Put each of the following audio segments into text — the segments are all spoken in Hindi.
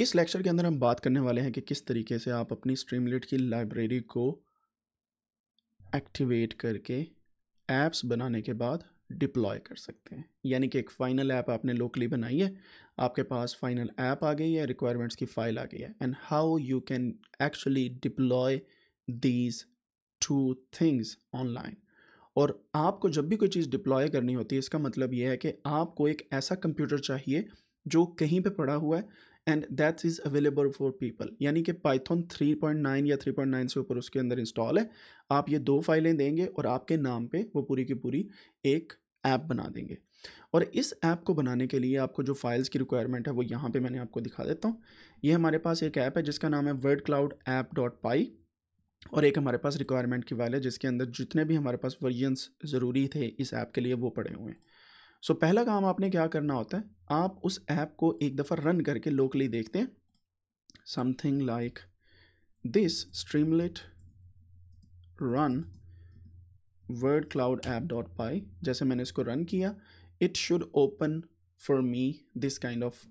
इस लेक्चर के अंदर हम बात करने वाले हैं कि किस तरीके से आप अपनी स्ट्रीमलेट की लाइब्रेरी को एक्टिवेट करके ऐप्स बनाने के बाद डिप्लॉय कर सकते हैं यानी कि एक फ़ाइनल ऐप आपने लोकली बनाई है आपके पास फाइनल ऐप आ गई है रिक्वायरमेंट्स की फ़ाइल आ गई है and how you can actually deploy these two things online और आपको जब भी कोई चीज़ डिप्लॉय करनी होती है इसका मतलब यह है कि आपको एक ऐसा कंप्यूटर चाहिए जो कहीं पे पड़ा हुआ है and that is available for people यानी कि पाइथन 3.9 या 3.9 से ऊपर उसके अंदर इंस्टॉल है आप ये दो फाइलें देंगे और आपके नाम पे वो पूरी की पूरी एक ऐप बना देंगे और इस ऐप को बनाने के लिए आपको जो फाइल्स की रिक्वायरमेंट है वो यहाँ पे मैंने आपको दिखा देता हूँ ये हमारे पास एक ऐप है जिसका नाम है word cloud app dot py और एक हमारे पास रिक्वायरमेंट की फाइल है जिसके अंदर जितने भी हमारे पास वर्जनस ज़रूरी थे इस ऐप के लिए वो पड़े हुए हैं सो so, पहला काम आपने क्या करना होता है आप उस ऐप को एक दफ़ा रन करके लोकली देखते हैं something like this Streamlit run word cloud app dot py जैसे मैंने इसको रन किया it should open for me this kind of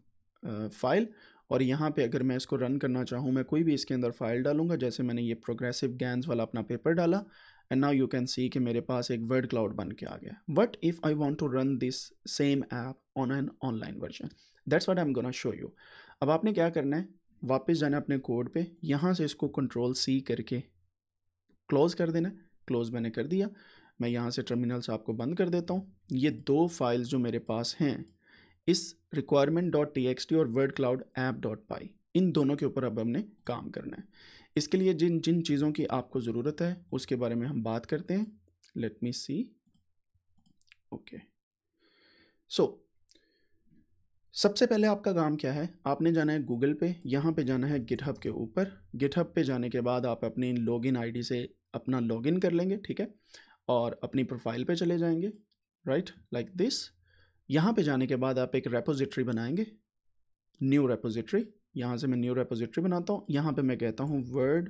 file और यहाँ पे अगर मैं इसको रन करना चाहूँ मैं कोई भी इसके अंदर फाइल डालूंगा जैसे मैंने ये प्रोग्रेसिव गैंस वाला अपना पेपर डाला and now you can see कि मेरे पास एक वर्ड क्लाउड बन के आ गया what if I want to run this same app on an online version that's what I am gonna show you अब आपने क्या करना है वापस जाना अपने कोड पे यहाँ से इसको कंट्रोल सी करके क्लोज़ कर देना क्लोज़ मैंने कर दिया मैं यहाँ से टर्मिनल्स आपको बंद कर देता हूँ ये दो फाइल्स जो मेरे पास हैं इस requirement dot T X T और word cloud app dot py इन दोनों के ऊपर अब हमने काम करना है इसके लिए जिन जिन चीज़ों की आपको ज़रूरत है उसके बारे में हम बात करते हैं लेट मी सी ओके सो सबसे पहले आपका काम क्या है आपने जाना है गूगल पे यहाँ पे जाना है गिटहब के ऊपर गिटहब पे जाने के बाद आप अपनी लॉगिन आईडी से अपना लॉगिन कर लेंगे ठीक है और अपनी प्रोफाइल पे चले जाएंगे राइट लाइक दिस यहाँ पे जाने के बाद आप एक रेपोजिट्री बनाएंगे न्यू रेपोजिट्री यहाँ से मैं न्यू रेपोजिट्री बनाता हूँ यहाँ पे मैं कहता हूँ वर्ड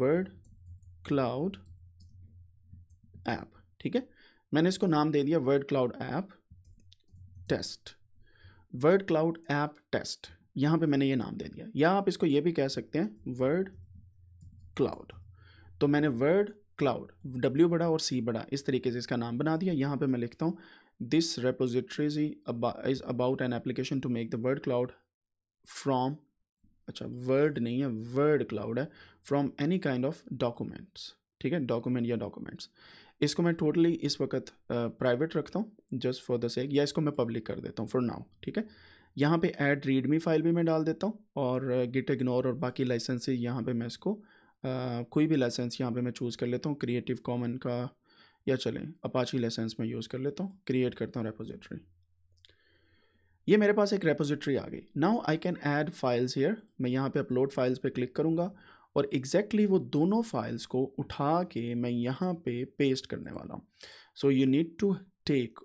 वर्ड क्लाउड ऐप ठीक है मैंने इसको नाम दे दिया word cloud app test word cloud app test यहाँ पे मैंने ये नाम दे दिया या आप इसको ये भी कह सकते हैं वर्ड क्लाउड तो मैंने वर्ड क्लाउड डब्ल्यू बड़ा और सी बड़ा इस तरीके से इसका नाम बना दिया यहाँ पे मैं लिखता हूँ this repositories is about an application to make the word cloud from अच्छा वर्ड नहीं है वर्ड क्लाउड है from any kind of documents ठीक है डॉक्यूमेंट या डॉक्यूमेंट्स इसको मैं टोटली इस वक्त प्राइवेट uh, रखता हूँ जस्ट फॉर द सेक या इसको मैं पब्लिक कर देता हूँ फॉर नाउ ठीक है यहाँ पे ऐड रीडमी फाइल भी मैं डाल देता हूँ और गिट uh, इग्नोर और बाकी लाइसेंसेज यहाँ पे मैं इसको uh, कोई भी लाइसेंस यहाँ पे मैं चूज़ कर लेता हूँ क्रिएटिव कॉमन का या चलें अपाची लाइसेंस मैं यूज़ कर लेता हूँ क्रिएट करता हूँ रेपोजिटरी ये मेरे पास एक रेपोजिट्री आ गई now I can add files here मैं यहाँ पे अपलोड फाइल्स पे क्लिक करूँगा और एग्जैक्टली exactly वो दोनों फाइल्स को उठा के मैं यहाँ पे पेस्ट करने वाला हूँ so you need to take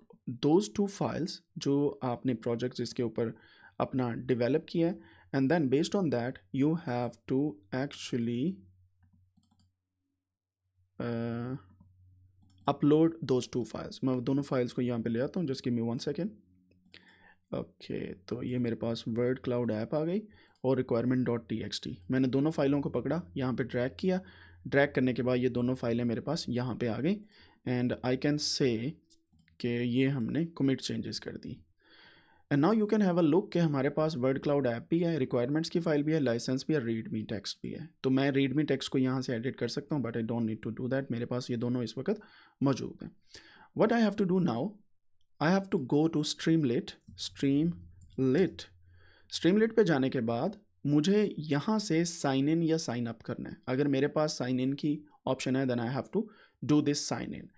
those two files जो आपने प्रोजेक्ट जिसके ऊपर अपना डिवेलप किया है and then based on that you have to actually upload those two files मैं दोनों फाइल्स को यहाँ पे ले आता हूँ just give me one second okay तो ये मेरे पास वर्ड क्लाउड ऐप आ गई और requirement dot T X T मैंने दोनों फाइलों को पकड़ा यहाँ पे ड्रैग किया ड्रैग करने के बाद ये दोनों फाइलें मेरे पास यहाँ पे आ गई एंड आई कैन से कि ये हमने कमिट चेंजेस कर दी and now you can have a look कि हमारे पास वर्ड क्लाउड ऐप भी है रिक्वायरमेंट्स की फाइल भी है लाइसेंस भी है रीड मी टेक्स्ट भी है तो मैं रीड मी टेक्स्ट को यहाँ से एडिट कर सकता हूँ but I don't need to do that मेरे पास ये दोनों इस वक्त मौजूद हैं what I have to do now I have to go to stream Streamlit Streamlit पर जाने के बाद मुझे यहाँ से साइन इन या साइन अप करना है अगर मेरे पास साइन इन की ऑप्शन है then I have to do this sign in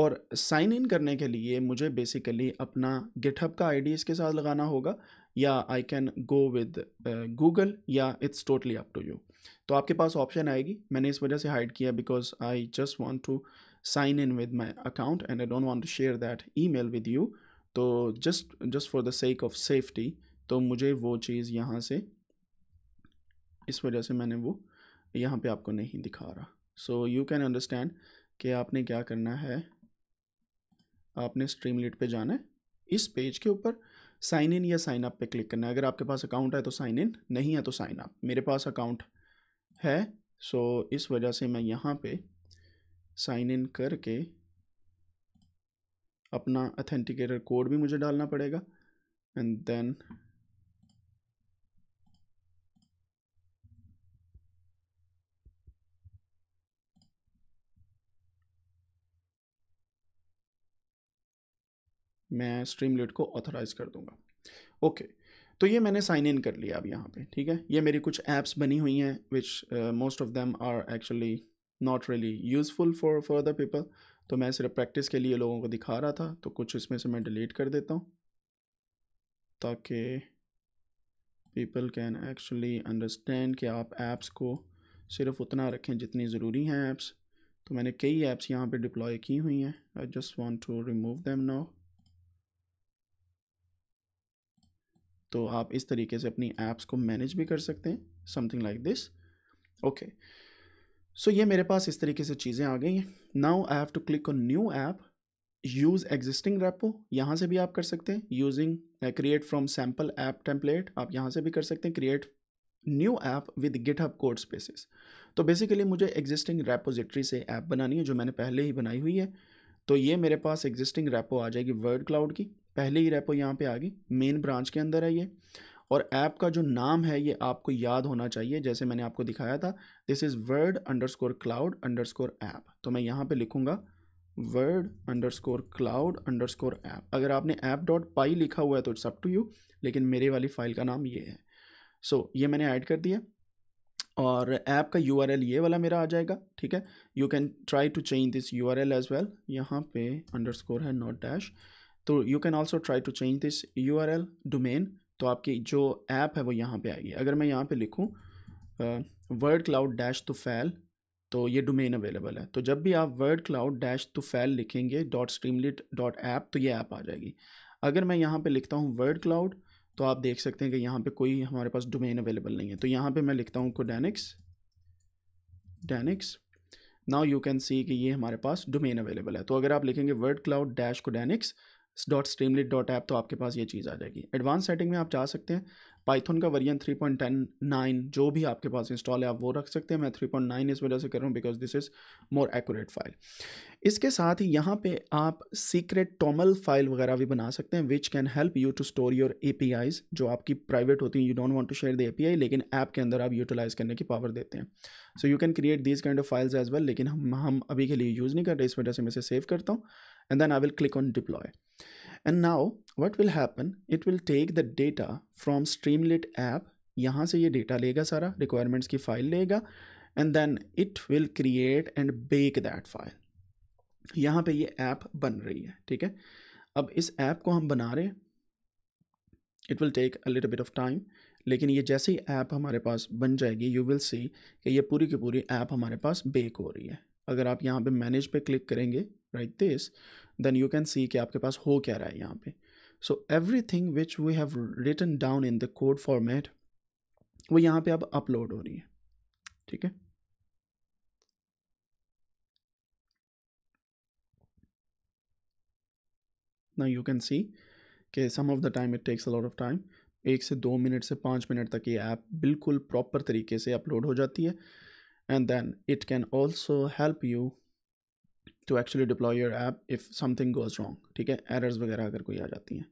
और साइन इन करने के लिए मुझे बेसिकली अपना गिटहब का आई डी इसके साथ लगाना होगा या I can go with Google या it's totally up to you तो आपके पास ऑप्शन आएगी मैंने इस वजह से हाइड किया because I just want to sign in with my account and I don't want to share that email with you तो just just for the sake of safety तो मुझे वो चीज़ यहाँ से इस वजह से मैंने वो यहाँ पे आपको नहीं दिखा रहा सो यू कैन अंडरस्टैंड कि आपने क्या करना है आपने स्ट्रीम लिट पे जाना है इस पेज के ऊपर साइन इन या साइन अप पे क्लिक करना है अगर आपके पास अकाउंट है तो साइन इन नहीं है तो साइन अप मेरे पास अकाउंट है सो इस वजह से मैं यहाँ पे साइन इन करके अपना अथेंटिकेटर कोड भी मुझे डालना पड़ेगा एंड देन मैं स्ट्रीमलेट को ऑथराइज कर दूंगा ओके okay. तो ये मैंने साइन इन कर लिया अब यहाँ पे ठीक है ये मेरी कुछ ऐप्स बनी हुई हैं which most of them are actually not really useful for for the people तो मैं सिर्फ प्रैक्टिस के लिए लोगों को दिखा रहा था तो कुछ इसमें से मैं डिलीट कर देता हूँ ताकि पीपल कैन एक्चुअली अंडरस्टैंड कि आप ऐप्स को सिर्फ उतना रखें जितनी ज़रूरी हैं ऐप्स तो मैंने कई ऐप्स यहाँ पे डिप्लॉय की हुई हैं I just want to remove them now तो आप इस तरीके से अपनी ऐप्स को मैनेज भी कर सकते हैं something like this okay so so, ये मेरे पास इस तरीके से चीज़ें आ गई हैं now I have to click on new app use existing repo यहाँ से भी आप कर सकते हैं using create from sample app template आप यहाँ से भी कर सकते हैं create new app with GitHub code spaces तो बेसिकली मुझे एग्जिस्टिंग रेपोजिटरी से ऐप बनानी है जो मैंने पहले ही बनाई हुई है तो ये मेरे पास एग्जिस्टिंग रेपो आ जाएगी वर्ड क्लाउड की पहले ही रेपो यहाँ पे आ गई मेन ब्रांच के अंदर है ये और ऐप का जो नाम है ये आपको याद होना चाहिए जैसे मैंने आपको दिखाया था this is word underscore cloud underscore app तो मैं यहाँ पर लिखूँगा word underscore cloud underscore app अगर आपने ऐप डॉट पाई लिखा हुआ है तो इट्स अप टू यू लेकिन मेरे वाली फ़ाइल का नाम ये है सो so, ये मैंने ऐड कर दिया और ऐप का यू ये वाला मेरा आ जाएगा ठीक है you can try to change this U R L as well यहाँ पे अंडर स्कोर है नॉट डैश तो you can also try to change this U R L domain तो आपकी जो ऐप है वो यहाँ पे आएगी अगर मैं यहाँ पे लिखूँ वर्ड क्लाउड डैश तो फैल तो ये डोमेन अवेलेबल है तो जब भी आप वर्ड क्लाउड डैश तो फैल लिखेंगे डॉट स्ट्रीमलिट डॉट ऐप तो ये ऐप आ जाएगी अगर मैं यहाँ पे लिखता हूँ वर्ड क्लाउड तो आप देख सकते हैं कि यहाँ पे कोई हमारे पास डोमेन अवेलेबल नहीं है तो यहाँ पे मैं लिखता हूँ कोडेनिक्स डेनिक्स नाउ यू कैन सी कि ये हमारे पास डोमेन अवेलेबल है तो अगर आप लिखेंगे word cloud dash Codenics dot Streamlit dot app तो आपके पास ये चीज़ आ जाएगी एडवांस सेटिंग में आप जा सकते हैं पाइथन का वर्जन 3.10.9 जो भी आपके पास इंस्टॉल है आप वो रख सकते हैं मैं 3.9 इस वजह से कर रहा हूँ because this is more accurate file इसके साथ ही यहाँ पे आप सीक्रेट टॉमल फाइल वगैरह भी बना सकते हैं which can help you to store your a जो आपकी प्राइवेट होती हैं you don't want to share the A P लेकिन ऐप के अंदर आप यूटिलाइज़ करने की पावर देते हैं so you can create these kind of files as well लेकिन हम हम अभी के लिए यूज़ नहीं कर रहे इस वजह से मैं इसे सेव करता हूँ and then I will click on deploy and now what will happen it will take the data from lit app यहाँ से ये डेटा लेगा सारा रिक्वायरमेंट्स की फाइल लेगा and then it will create and bake that file यहाँ पे ये ऐप बन रही है ठीक है अब इस ऐप को हम बना रहे हैं it will take a little bit of time लेकिन ये जैसे ही ऐप हमारे पास बन जाएगी यू विल सी कि ये पूरी की पूरी ऐप हमारे पास बेक हो रही है अगर आप यहाँ पे मैनेज पे क्लिक करेंगे right this then you can see कि आपके पास हो क्या रहा है यहाँ पे so everything which we have written down in the code format वो यहाँ पे अब अपलोड हो रही है ठीक है ना यू कैन सी के some of the time it takes a lot of time एक से दो मिनट से पाँच मिनट तक ये ऐप बिल्कुल प्रॉपर तरीके से अपलोड हो जाती है and then it can also help you to actually deploy your app if something goes wrong ठीक है एरर्स वगैरह अगर कोई आ जाती हैं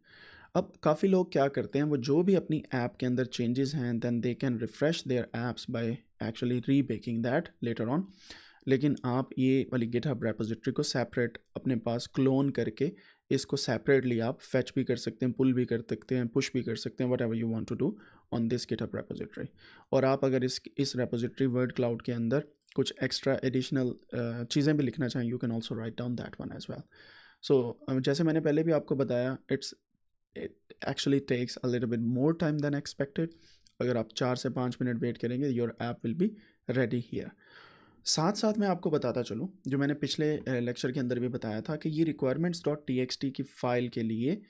अब काफ़ी लोग क्या करते हैं वो जो भी अपनी ऐप के अंदर चेंजेस हैं then they can refresh their apps by actually rebaking that later on लेकिन आप ये वाली गिट हब रेपोजिट्री को सेपरेट अपने पास क्लोन करके इसको सेपरेटली आप फैच भी कर सकते हैं पुल भी कर सकते हैं पुश भी कर सकते हैं whatever you want to do on this GitHub repository और आप अगर इस इस रेपोजिट्री वर्ड क्लाउड के अंदर कुछ एक्स्ट्रा एडिशनल चीज़ें भी लिखना चाहें you can also write down that one as well so जैसे मैंने पहले भी आपको बताया it's it actually takes a little bit more time than expected अगर आप चार से पाँच मिनट वेट करेंगे your app will be ready here साथ साथ मैं आपको बताता चलूँ जो मैंने पिछले लेक्चर uh, के अंदर भी बताया था कि ये requirements dot T X T की फ़ाइल के लिए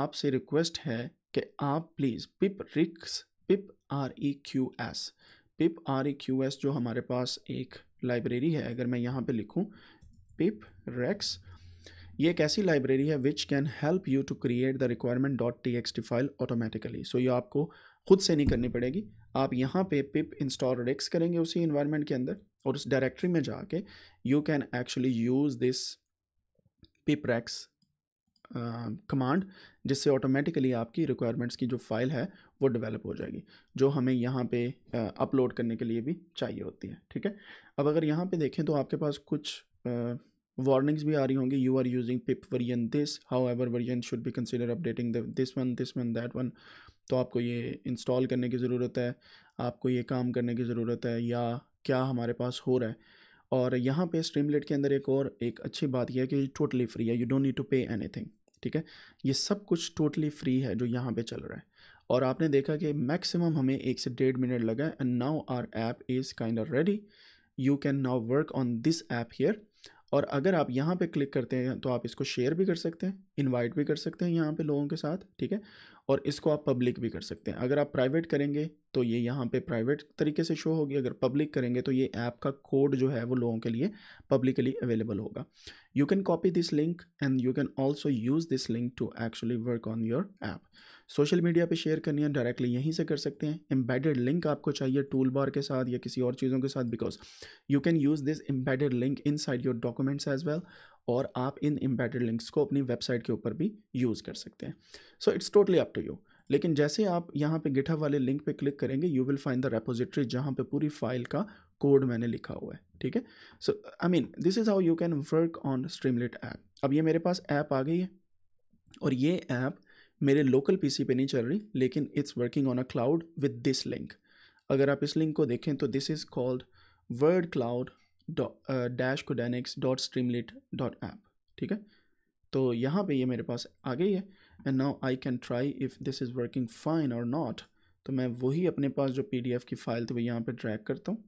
आपसे रिक्वेस्ट है कि आप please pipreqs pip R E Q S pip R E Q S जो हमारे पास एक लाइब्रेरी है अगर मैं यहाँ पे लिखूँ पिप रेक्स ये एक ऐसी लाइब्रेरी है which can help you to create the requirement dot T X T file automatically so ये आपको खुद से नहीं करनी पड़ेगी आप यहाँ पे पिप इंस्टॉल रेक्स करेंगे उसी इन्वायरमेंट के अंदर और उस डायरेक्टरी में जाके you can actually use this pipreqs command जिससे ऑटोमेटिकली आपकी रिक्वायरमेंट्स की जो फाइल है वो डेवलप हो जाएगी जो हमें यहाँ पे अपलोड करने के लिए भी चाहिए होती है ठीक है अब अगर यहाँ पे देखें तो आपके पास कुछ वार्निंग्स भी आ रही होंगी you are using pip version this however version should be consider updating this one this one that one तो आपको ये इंस्टॉल करने की ज़रूरत है आपको ये काम करने की ज़रूरत है या क्या हमारे पास हो रहा है और यहाँ पे स्ट्रीमलेट के अंदर एक और एक अच्छी बात यह है कि टोटली फ्री है you don't need to pay anything ठीक है ये सब कुछ टोटली फ्री है जो यहाँ पे चल रहा है और आपने देखा कि मैक्सिमम हमें एक से डेढ़ मिनट लगा and now our app is kind of ready you can now work on this app here और अगर आप यहाँ पे क्लिक करते हैं तो आप इसको शेयर भी कर सकते हैं इनवाइट भी कर सकते हैं यहाँ पे लोगों के साथ ठीक है और इसको आप पब्लिक भी कर सकते हैं अगर आप प्राइवेट करेंगे तो ये यहाँ पे प्राइवेट तरीके से शो होगी अगर पब्लिक करेंगे तो ये ऐप का कोड जो है वो लोगों के लिए पब्लिकली अवेलेबल होगा you can copy this link and you can also use this link to actually work on your app social media पे शेयर करनी है डायरेक्टली यहीं से कर सकते हैं एम्बेडेड लिंक आपको चाहिए टूल बार के साथ या किसी और चीज़ों के साथ because you can use this embedded link inside your documents as well और आप इन एम्बेडेड लिंक्स को अपनी वेबसाइट के ऊपर भी यूज़ कर सकते हैं so it's totally up to you लेकिन जैसे आप यहाँ पे गिठा वाले लिंक पे क्लिक करेंगे you will find the repository जहाँ पे पूरी फाइल का कोड मैंने लिखा हुआ है ठीक है so I mean this is how you can work on Streamlit app अब ये मेरे पास ऐप आ गई है और ये ऐप मेरे लोकल पीसी पे नहीं चल रही लेकिन it's working on a cloud with this link अगर आप इस लिंक को देखें तो this is called word cloud dash Codenics dot lit dot app ठीक है तो यहाँ पे ये मेरे पास आ गई है and now I can try if this is working fine और नॉट तो मैं वही अपने पास जो पी की फ़ाइल थी वो यहाँ पर ड्रैक करता हूँ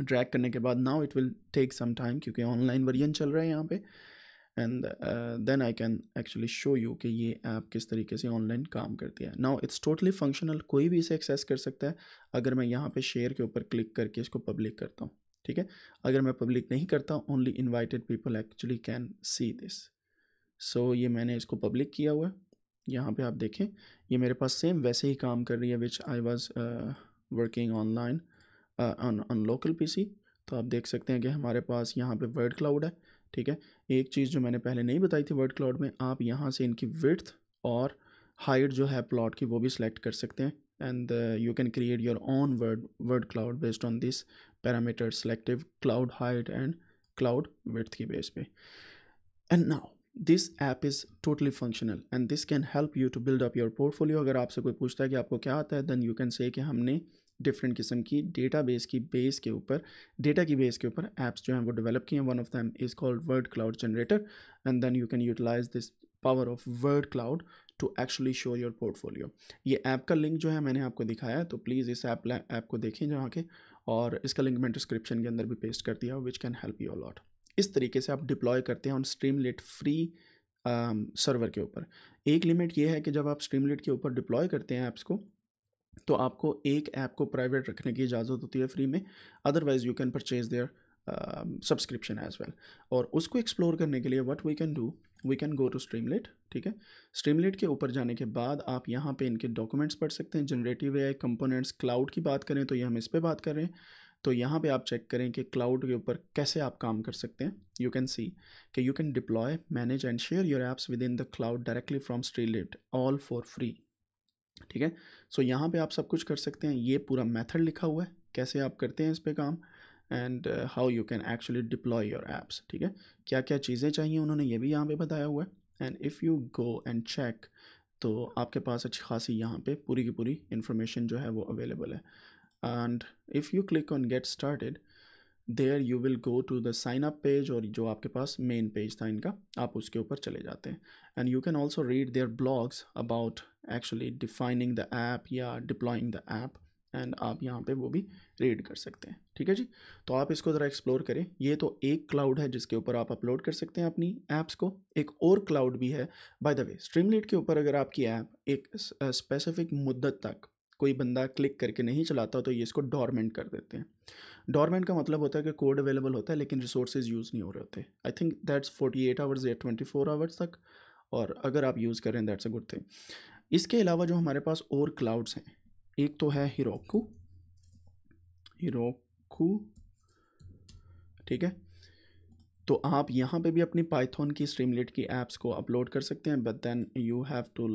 ड्रैक करने के बाद now it will take some time क्योंकि ऑनलाइन वर्जन चल रहा है यहाँ पर and then I can actually show you कि ये ऐप किस तरीके से ऑनलाइन काम करती है नाउ इट्स टोटली फंक्शनल कोई भी इसे एक्सेस कर सकता है अगर मैं यहाँ पे शेयर के ऊपर क्लिक करके इसको पब्लिक करता हूँ ठीक है अगर मैं पब्लिक नहीं करता only invited people actually can see this so ये मैंने इसको पब्लिक किया हुआ है यहाँ पर आप देखें ये मेरे पास सेम वैसे ही काम कर रही है which I was working online on local see तो आप देख सकते हैं कि हमारे पास यहाँ पे वर्ड क्लाउड है ठीक है एक चीज़ जो मैंने पहले नहीं बताई थी वर्ड क्लाउड में आप यहाँ से इनकी विर्थ और हाइट जो है प्लॉट की वो भी सिलेक्ट कर सकते हैं and you can create your own word word cloud based on this parameter selective cloud height and cloud width की बेस पे and now this app is totally functional and this can help you to build up your portfolio अगर आपसे कोई पूछता है कि आपको क्या आता है देन यू कैन से हमने डिफरेंट किस्म की डेटा बेस की बेस के ऊपर डेटा की बेस के ऊपर ऐप्स जो हैं वो डेवलप किए हैं one of them is called word cloud generator and then you can utilise this power of word cloud to actually show your portfolio ये ऐप का लिंक जो है मैंने आपको दिखाया तो प्लीज़ इस ऐप ऐप को देखें जहाँ के और इसका लिंक मैं डिस्क्रिप्शन के अंदर भी पेस्ट कर दिया which can help you a lot इस तरीके से आप डिप्लॉय करते हैं on Streamlit free server के ऊपर एक लिमिट ये है कि जब आप स्ट्रीमलेट के ऊपर डिप्लॉय करते हैं ऐप्स को तो आपको एक ऐप को प्राइवेट रखने की इजाज़त होती है फ्री में otherwise you can purchase their subscription as well और उसको एक्सप्लोर करने के लिए what we can do we can go to Streamlit ठीक है स्ट्रीमलेट के ऊपर जाने के बाद आप यहाँ पे इनके डॉक्यूमेंट्स पढ़ सकते हैं जनरेटिव ए कंपोनेंट्स क्लाउड की बात करें तो ये हम इस पर बात कर रहे हैं तो यहाँ पे आप चेक करें कि क्लाउड के ऊपर कैसे आप काम कर सकते हैं यू कैन सी कि you can deploy manage and share your apps within the cloud directly from Streamlit all for free ठीक है सो so, यहाँ पे आप सब कुछ कर सकते हैं ये पूरा मेथड लिखा हुआ है कैसे आप करते हैं इस पर काम and how you can actually deploy your apps ठीक है क्या क्या चीज़ें चाहिए उन्होंने ये भी यहाँ पे बताया हुआ है and if you go and check तो आपके पास अच्छी खासी यहाँ पे पूरी की पूरी इन्फॉर्मेशन जो है वो अवेलेबल है and if you click on get started there you will go to the sign up page और जो आपके पास मेन पेज था इनका आप उसके ऊपर चले जाते हैं and you can also read their blogs about actually defining the app या डिप्लॉइंग द ऐप एंड आप यहाँ पे वो भी रीड कर सकते हैं ठीक है जी तो आप इसको ज़रा एक्सप्लोर करें ये तो एक क्लाउड है जिसके ऊपर आप अपलोड कर सकते हैं अपनी ऐप्स को एक और क्लाउड भी है बाय द वे लीड के ऊपर अगर आपकी ऐप एक स्पेसिफिक मुद्दत तक कोई बंदा क्लिक करके नहीं चलाता तो ये इसको डॉर्मेंट कर देते हैं डॉर्मेंट का मतलब होता है कि कोड अवेलेबल होता है लेकिन रिसोर्सेज यूज़ नहीं हो रहे होते I think that's forty eight hours या ट्वेंटी फोर आवर्स तक और अगर आप यूज़ करें दैट्स अ गुड थिंग इसके अलावा जो हमारे पास और क्लाउड्स हैं एक तो है हिरोकू हिरोकू ठीक है तो आप यहाँ पे भी अपनी पाइथन की स्ट्रीमलेट की एप्स को अपलोड कर सकते हैं but then you have to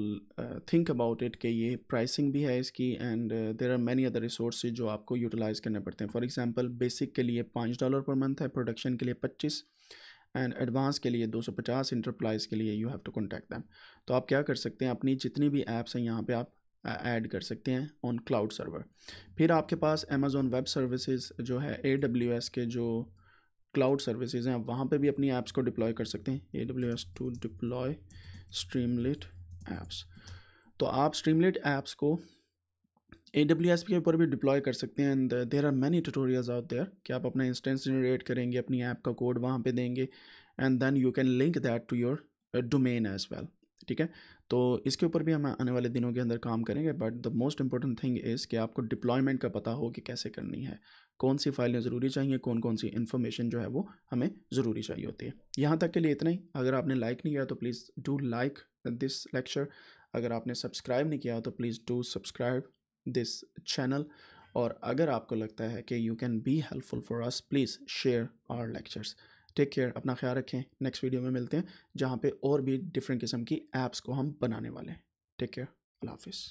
think about it कि ये प्राइसिंग भी है इसकी and there are many other resource जो आपको यूटिलाइज़ करने पड़ते हैं फॉर एग्जांपल बेसिक के लिए पाँच डॉलर पर मंथ है प्रोडक्शन के लिए पच्चीस एंड एडवांस के लिए 250 इंटरप्राइज के लिए you have to contact them तो आप क्या कर सकते हैं अपनी जितनी भी ऐप्स हैं यहाँ पे आप ऐड कर सकते हैं ऑन क्लाउड सर्वर फिर आपके पास अमेज़ोन वेब सर्विसेज जो है ए के जो क्लाउड सर्विसेज हैं आप वहाँ पर भी अपनी ऐप्स को डिप्लॉय कर सकते हैं A W S to deploy Streamlit apps तो आप स्ट्रीमलेट ऐप्स को ए डब्ल्यू एस पी के ऊपर भी डिप्लॉय कर सकते हैं and there are many tutorials out there कि आप अपना इंस्टेंस जनरेट करेंगे अपनी ऐप का कोड वहाँ पे देंगे and then you can link that to your domain as well ठीक है तो इसके ऊपर भी हम आने वाले दिनों के अंदर काम करेंगे but the most important thing is कि आपको डिप्लॉयमेंट का पता हो कि कैसे करनी है कौन सी फाइलें ज़रूरी चाहिए कौन कौन सी इन्फॉर्मेशन जो है वो हमें ज़रूरी चाहिए होती है यहाँ तक के लिए इतना ही अगर आपने लाइक नहीं किया तो please do like this lecture अगर आपने सब्सक्राइब नहीं किया तो please do subscribe this channel और अगर आपको लगता है कि you can be helpful for us please share our lectures take care अपना ख्याल रखें नेक्स्ट वीडियो में मिलते हैं जहाँ पे और भी डिफरेंट किस्म की एप्स को हम बनाने वाले हैं टेक केयर अल्लाह हाफिज़